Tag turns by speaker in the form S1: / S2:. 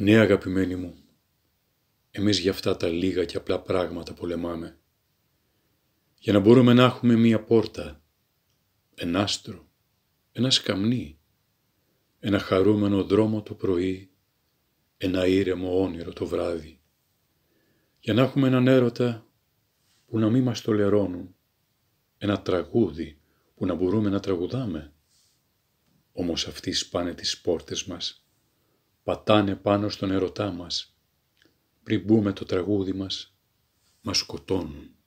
S1: Ναι αγαπημένη μου, εμείς για αυτά τα λίγα και απλά πράγματα πολεμάμε. Για να μπορούμε να έχουμε μία πόρτα, ένα άστρο, ένα σκαμνί, ένα χαρούμενο δρόμο το πρωί, ένα ήρεμο όνειρο το βράδυ. Για να έχουμε έναν έρωτα που να μην μας τολερώνουν, ένα τραγούδι που να μπορούμε να τραγουδάμε. Όμως αυτοί σπάνε τις πόρτες μας πατάνε πάνω στον ερωτά μας. Πριν μπούμε το τραγούδι μας, μας σκοτώνουν.